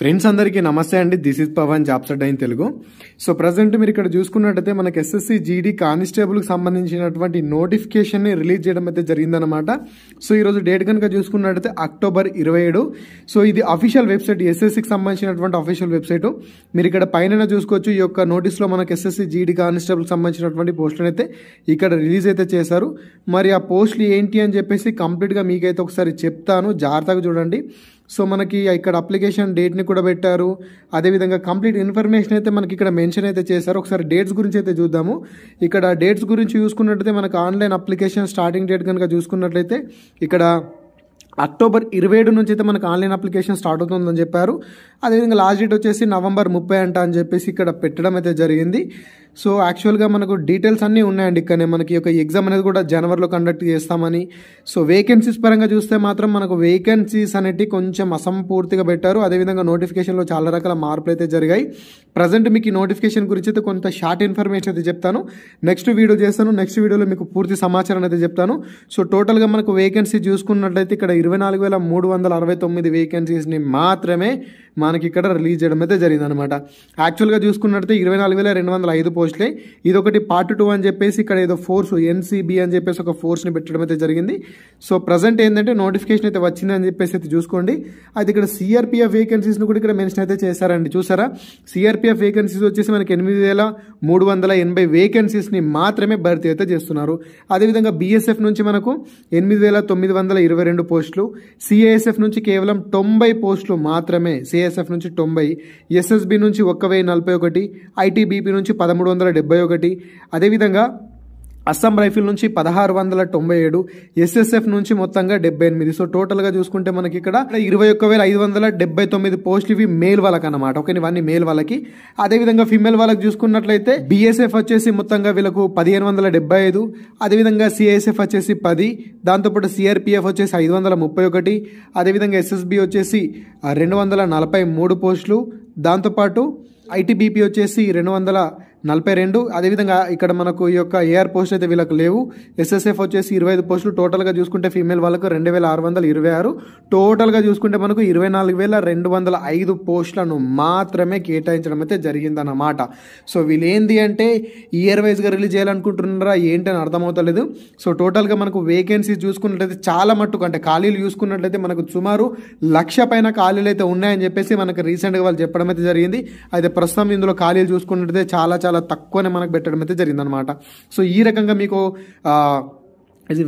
friends అందరికీ నమస్తే అండి దిస్ ఇస్ పవన్ జాబ్సెట్ అయిన తెలుగు సో ప్రజెంట్ మీరు ఇక్కడ చూసుకున్నట్టయితే మనకి ఎస్ఎస్సి జీడీ కానిస్టేబుల్కి సంబంధించినటువంటి నోటిఫికేషన్ని రిలీజ్ చేయడం అయితే జరిగిందనమాట సో ఈరోజు డేట్ కనుక చూసుకున్నట్టయితే అక్టోబర్ ఇరవై ఏడు సో ఇది అఫీషియల్ వెబ్సైట్ ఎస్ఎస్సికి సంబంధించినటువంటి అఫీషియల్ వెబ్సైట్ మీరు ఇక్కడ పైన చూసుకోవచ్చు ఈ యొక్క నోటీస్లో మనకి ఎస్ఎస్సి జీడీ కానిస్టేబుల్కి సంబంధించినటువంటి పోస్టులు అయితే ఇక్కడ రిలీజ్ అయితే చేశారు మరి ఆ పోస్టులు ఏంటి అని చెప్పేసి కంప్లీట్గా మీకైతే ఒకసారి చెప్తాను జాగ్రత్తగా చూడండి సో మనకి ఇక్కడ అప్లికేషన్ డేట్ని కూడా పెట్టారు అదేవిధంగా కంప్లీట్ ఇన్ఫర్మేషన్ అయితే మనకి ఇక్కడ మెన్షన్ అయితే చేశారు ఒకసారి డేట్స్ గురించి అయితే చూద్దాము ఇక్కడ డేట్స్ గురించి చూసుకున్నట్లయితే మనకు ఆన్లైన్ అప్లికేషన్ స్టార్టింగ్ డేట్ కనుక చూసుకున్నట్లయితే ఇక్కడ అక్టోబర్ ఇరవై ఏడు నుంచి అయితే మనకు ఆన్లైన్ అప్లికేషన్ స్టార్ట్ అవుతుందని చెప్పారు అదేవిధంగా లాస్ట్ డేట్ వచ్చేసి నవంబర్ ముప్పై అంట అని చెప్పేసి ఇక్కడ పెట్టడం అయితే జరిగింది సో యాక్చువల్గా మనకు డీటెయిల్స్ అన్నీ ఉన్నాయండి ఇక్కడనే మనకి ఒక ఎగ్జామ్ అనేది కూడా జనవరిలో కండక్ట్ చేస్తామని సో వేకెన్సీస్ పరంగా చూస్తే మాత్రం మనకు వేకెన్సీస్ అనేటివి కొంచెం అసంపూర్తిగా పెట్టారు అదేవిధంగా నోటిఫికేషన్లో చాలా రకాల మార్పులు అయితే జరిగాయి ప్రజెంట్ మీకు ఈ నోటిఫికేషన్ గురించి అయితే కొంత షార్ట్ ఇన్ఫర్మేషన్ అయితే చెప్తాను నెక్స్ట్ వీడియో చేస్తాను నెక్స్ట్ వీడియోలో మీకు పూర్తి సమాచారం అయితే చెప్తాను సో టోటల్గా మనకు వేకెన్సీ చూసుకున్నట్లయితే ఇక్కడ ఇరవై నాలుగు వేల మూడు వందల అరవై తొమ్మిది వేకెన్సీస్ని మాత్రమే మనకి ఇక్కడ రిలీజ్ చేయడం అయితే అనమాట యాక్చువల్గా చూసుకున్నట్టయితే ఇరవై నాలుగు వేల రెండు వందల ఐదు పోస్టులే ఇదొకటి పార్ట్ టూ అని చెప్పేసి ఇక్కడ ఏదో ఫోర్స్ ఎన్సీబీ అని చెప్పేసి ఒక ఫోర్స్ని పెట్టడం అయితే జరిగింది సో ప్రజెంట్ ఏంటంటే నోటిఫికేషన్ అయితే వచ్చింది అని చెప్పేసి అయితే చూసుకోండి అది ఇక్కడ సిఆర్పిఎఫ్ వేకెన్సీస్ని కూడా ఇక్కడ మెన్షన్ అయితే చేశారండి చూసారా సిఆర్పిఎఫ్ వేకెన్సీస్ వచ్చేసి మనకి ఎనిమిది వేల మూడు వందల ఎనభై వేకెన్సీస్ని మాత్రమే భర్తీ అయితే చేస్తున్నారు అదేవిధంగా బీఎస్ఎఫ్ నుంచి మనకు ఎనిమిది వేల తొమ్మిది వందల ఇరవై రెండు పోస్టులు సిఐఎస్ఎఫ్ నుంచి కేవలం తొంభై పోస్టులు మాత్రమే జేఎస్ఎఫ్ నుంచి తొంభై ఎస్ఎస్బి నుంచి ఒక్క వెయ్యి నలభై ఒకటి ఐటీబీపీ నుంచి పదమూడు వందల డెబ్బై ఒకటి అదేవిధంగా అస్సాం రైఫిల్ నుంచి పదహారు వందల తొంభై ఏడు ఎస్ఎస్ఎఫ్ నుంచి మొత్తంగా డెబ్బై ఎనిమిది సో టోటల్గా చూసుకుంటే మనకి ఇక్కడ ఇరవై ఒక్క వేల ఐదు వందల డెబ్బై తొమ్మిది పోస్టులు ఇవి మేల్ వాళ్ళకి అనమాట ఓకే ఇవన్నీ మేల్ వాళ్ళకి అదేవిధంగా ఫిమేల్ వాళ్ళకి చూసుకున్నట్లయితే బిఎస్ఎఫ్ వచ్చేసి మొత్తంగా వీళ్ళకు పదిహేను వందల డెబ్బై ఐదు అదేవిధంగా సిఐఎస్ఎఫ్ వచ్చేసి పది దాంతోపాటు సిఆర్పిఎఫ్ వచ్చేసి ఐదు వందల ముప్పై ఒకటి అదేవిధంగా ఎస్ఎస్బి వచ్చేసి రెండు వందల నలభై మూడు పోస్టులు దాంతోపాటు ఐటీబీపీ వచ్చేసి రెండు వందల నలభై రెండు అదేవిధంగా ఇక్కడ మనకు ఈ యొక్క ఏఆర్ పోస్ట్ అయితే వీళ్ళకి లేవు ఎస్ఎస్ఎఫ్ వచ్చేసి ఇరవై ఐదు పోస్టులు టోటల్గా చూసుకుంటే ఫీమేల్ వాళ్ళకు రెండు వేల ఆరు వందల ఇరవై ఆరు టోటల్గా చూసుకుంటే మనకు ఇరవై నాలుగు వేల రెండు వందల ఐదు పోస్టులను మాత్రమే కేటాయించడం అయితే జరిగిందన్నమాట సో వీళ్ళేంది అంటే ఇయర్ వైజ్గా రిలీజ్ చేయాలనుకుంటున్నారా ఏంటని అర్థమవుతలేదు సో టోటల్గా మనకు వేకెన్సీస్ చూసుకున్నట్లయితే చాలా మట్టుకు అంటే ఖాళీలు చూసుకున్నట్లయితే మనకు సుమారు లక్ష పైన ఖాళీలు అయితే ఉన్నాయని చెప్పేసి మనకు రీసెంట్గా వాళ్ళు చెప్పడం అయితే జరిగింది అయితే ప్రస్తుతం ఇందులో ఖాళీలు చూసుకున్నట్లయితే చాలా చాలా చాలా తక్కువనే మనకు పెట్టడం అయితే జరిగిందనమాట సో ఈ రకంగా మీకు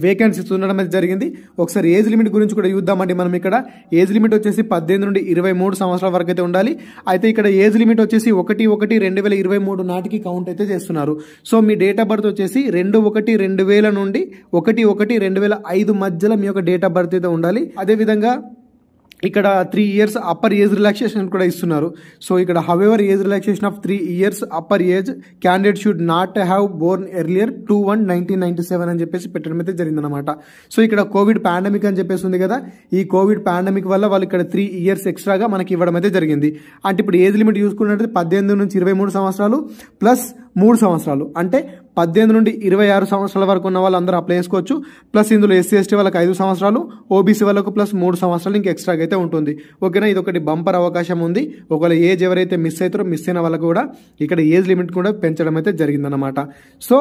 వేకెన్సీస్ ఉండడం అయితే జరిగింది ఒకసారి ఏజ్ లిమిట్ గురించి కూడా చూద్దామండి మనం ఇక్కడ ఏజ్ లిమిట్ వచ్చేసి పద్దెనిమిది నుండి ఇరవై మూడు సంవత్సరాల వరకు అయితే ఉండాలి అయితే ఇక్కడ ఏజ్ లిమిట్ వచ్చేసి ఒకటి ఒకటి రెండు వేల ఇరవై మూడు నాటికి కౌంట్ అయితే చేస్తున్నారు సో మీ డేట్ ఆఫ్ బర్త్ వచ్చేసి రెండు ఒకటి రెండు వేల నుండి ఒకటి ఒకటి రెండు వేల ఐదు మధ్యలో మీ యొక్క డేట్ ఆఫ్ బర్త్ అయితే ఉండాలి అదేవిధంగా ఇక్కడ three years upper age relaxation కూడా ఇస్తున్నారు సో ఇక్కడ however age relaxation of three years upper age candidate should not have born earlier two one nineteen seven అని చెప్పేసి పెట్టడం అయితే జరిగిందనమాట సో ఇక్కడ కోవిడ్ పాండమిక్ అని చెప్పేసి ఉంది కదా ఈ కోవిడ్ పాండమిక్ వల్ల వాళ్ళు ఇక్కడ త్రీ ఇయర్స్ ఎక్స్ట్రాగా మనకి ఇవ్వడం అయితే జరిగింది అంటే ఇప్పుడు ఏజ్ లిమిట్ చూసుకున్నట్టు పద్దెనిమిది నుంచి ఇరవై మూడు సంవత్సరాలు ప్లస్ మూడు సంవత్సరాలు అంటే పద్దెనిమిది నుండి ఇరవై ఆరు సంవత్సరాల వరకు ఉన్న వాళ్ళందరూ అప్లై చేసుకోవచ్చు ప్లస్ ఇందులో ఎస్సీ ఎస్టీ వాళ్ళకి ఐదు సంవత్సరాలు ఓబీసీ వాళ్ళకు ప్లస్ మూడు సంవత్సరాలు ఇంకా ఎక్స్ట్రాగా అయితే ఉంటుంది ఓకేనా ఇది ఒకటి బంపర్ అవకాశం ఉంది ఒకవేళ ఏజ్ ఎవరైతే మిస్ అవుతారో మిస్ అయిన వాళ్ళకు కూడా ఇక్కడ ఏజ్ లిమిట్ కూడా పెంచడం అయితే జరిగిందనమాట సో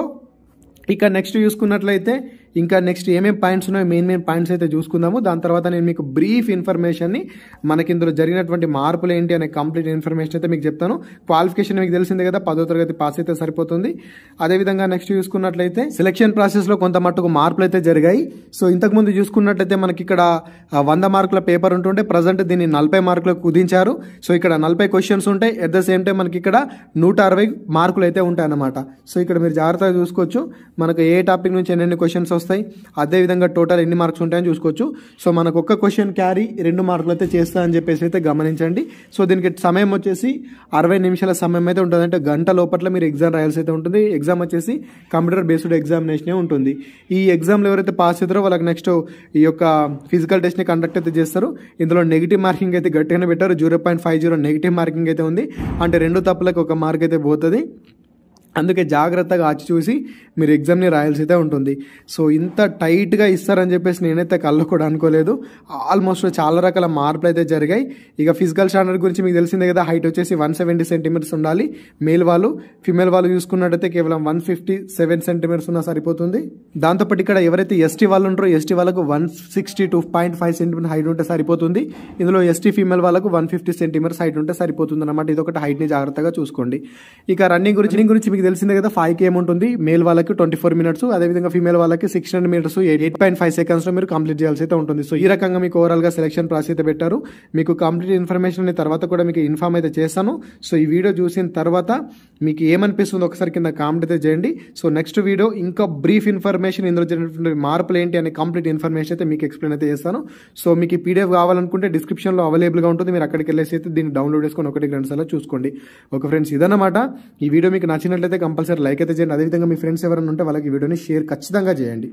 ఇక నెక్స్ట్ చూసుకున్నట్లయితే ఇంకా నెక్స్ట్ ఏమేమి పాయింట్స్ ఉన్నాయో మెయిన్ మెయిన్ పాయింట్స్ అయితే చూసుకుందాము దాని తర్వాత నేను మీకు బ్రీఫ్ ఇన్ఫర్మేషన్ని మనకి ఇందులో జరిగినటువంటి మార్పులు ఏంటి అనే కంప్లీట్ ఇన్ఫర్మేషన్ అయితే మీకు చెప్తాను క్వాలిఫికేషన్ మీకు తెలిసిందే కదా పదో తరగతి పాస్ అయితే సరిపోతుంది అదేవిధంగా నెక్స్ట్ చూసుకున్నట్లయితే సెలక్షన్ ప్రాసెస్లో కొంత మట్టుకు మార్పులు అయితే జరిగాయి సో ఇంతకుముందు చూసుకున్నట్లయితే మనకి ఇక్కడ వంద మార్కుల పేపర్ ఉంటుంటే ప్రజెంట్ దీన్ని నలభై మార్కులకు కుదించారు సో ఇక్కడ నలభై క్వశ్చన్స్ ఉంటాయి అట్ ద సేమ్ టైం మనకి ఇక్కడ నూట అరవై మార్కులు అయితే ఉంటాయి అన్నమాట సో ఇక్కడ మీరు జాగ్రత్తగా చూసుకోవచ్చు మనకు ఏ టాపిక్ నుంచి ఎన్నెన్ని క్వశ్చన్స్ వస్తాయి అదేవిధంగా టోటల్ ఎన్ని మార్క్స్ ఉంటాయని చూసుకోవచ్చు సో మనకు ఒక్క క్వశ్చన్ క్యారీ రెండు మార్కులు అయితే చేస్తా అని చెప్పేసి అయితే గమనించండి సో దీనికి సమయం వచ్చేసి అరవై నిమిషాల సమయం అయితే ఉంటుంది అంటే గంట లోపల మీరు ఎగ్జామ్ రాయాల్సి అయితే ఉంటుంది ఎగ్జామ్ వచ్చేసి కంప్యూటర్ బేస్డ్ ఎగ్జామినేషనే ఉంటుంది ఈ ఎగ్జామ్లో ఎవరైతే పాస్ అవుతారో వాళ్ళకి నెక్స్ట్ ఈ యొక్క ఫిజికల్ టెస్ట్ని కండక్ట్ అయితే చేస్తారు ఇందులో నెగిటివ్ మార్కింగ్ అయితే గట్టిగానే పెట్టారు zero point five zero negative marking అయితే ఉంది అంటే రెండు తప్పులకు ఒక మార్క్ అయితే పోతుంది అందుకే జాగ్రత్తగా ఆచి చూసి మీరు ఎగ్జామ్ని అయితే ఉంటుంది సో ఇంత టైట్గా ఇస్తారని చెప్పేసి నేనైతే కళ్ళు కూడా అనుకోలేదు ఆల్మోస్ట్ చాలా రకాల మార్పులు అయితే జరిగాయి ఇక ఫిజికల్ స్టాండర్డ్ గురించి మీకు తెలిసిందే కదా హైట్ వచ్చేసి వన్ సెవెంటీ ఉండాలి మేల్ వాళ్ళు ఫిమేల్ వాళ్ళు చూసుకున్నట్టయితే కేవలం వన్ ఫిఫ్టీ సెవెన్ ఉన్నా సరిపోతుంది దాంతోపాటు ఇక్కడ ఎవరైతే ఎస్టీ వాళ్ళు ఉంటారో ఎస్టీ వాళ్ళకు one sixty two point five height ఉంటే సరిపోతుంది ఇందులో ఎస్టీ ఫీమేల్ వాళ్ళకు వన్ ఫిఫ్టీ హైట్ ఉంటే సరిపోతుంది అనమాట ఇది ఒకటి హైట్ని జాగ్రత్తగా చూసుకోండి ఇక రన్నింగ్ గురించి గురించి మీకు మీకు తెలిసిందే కదా ఫైవ్ ఫైవ్కి ఉంటుంది మేల్ వాళ్ళకి ట్వంటీ ఫోర్ మినిట్స్ అదేవిధంగా ఫీమేల్ వాళ్ళకి six hundred metres eight point five లో మీరు కంప్లీట్ చేయాల్సి అయితే ఉంటుంది సో ఈ రకంగా మీకు గా సెలక్షన్ ప్రాసెస్ అయితే పెట్టారు మీకు కంప్లీట్ ఇన్ఫర్మేషన్ తర్వాత కూడా మీకు ఇన్ఫామ్ అయితే చేస్తాను సో ఈ వీడియో చూసిన తర్వాత మీకు ఏమనిపిస్తుంది ఒకసారి కింద కామెంట్ అయితే చేయండి సో నెక్స్ట్ వీడియో ఇంకా బ్రీఫ్ ఇన్ఫర్మేషన్ ఇందులో జరిగినటువంటి మార్పులు ఏంటి అనే కంప్లీట్ ఇన్ఫర్మేషన్ అయితే మీకు ఎక్స్ప్లెయిన్ అయితే చేస్తాను సో మీకు ఈ పీడిఎఫ్ కావాలనుకుంటే డిస్క్రిప్షన్లో అవైలబుల్గా ఉంటుంది మీరు అక్కడికి వెళ్ళేసి అయితే దీన్ని డౌన్లోడ్ చేసుకొని ఒకటి రెండు సార్లు చూసుకోండి ఓకే ఫ్రెండ్స్ ఇదన్నమాట ఈ వీడియో మీకు నచ్చినట్లయితే కంపల్సరీ లైక్ అయితే చేయండి అదేవిధంగా మీ ఫ్రెండ్స్ ఎవరైనా ఉంటే వాళ్ళకి వీడియోని షేర్ ఖచ్చితంగా చేయండి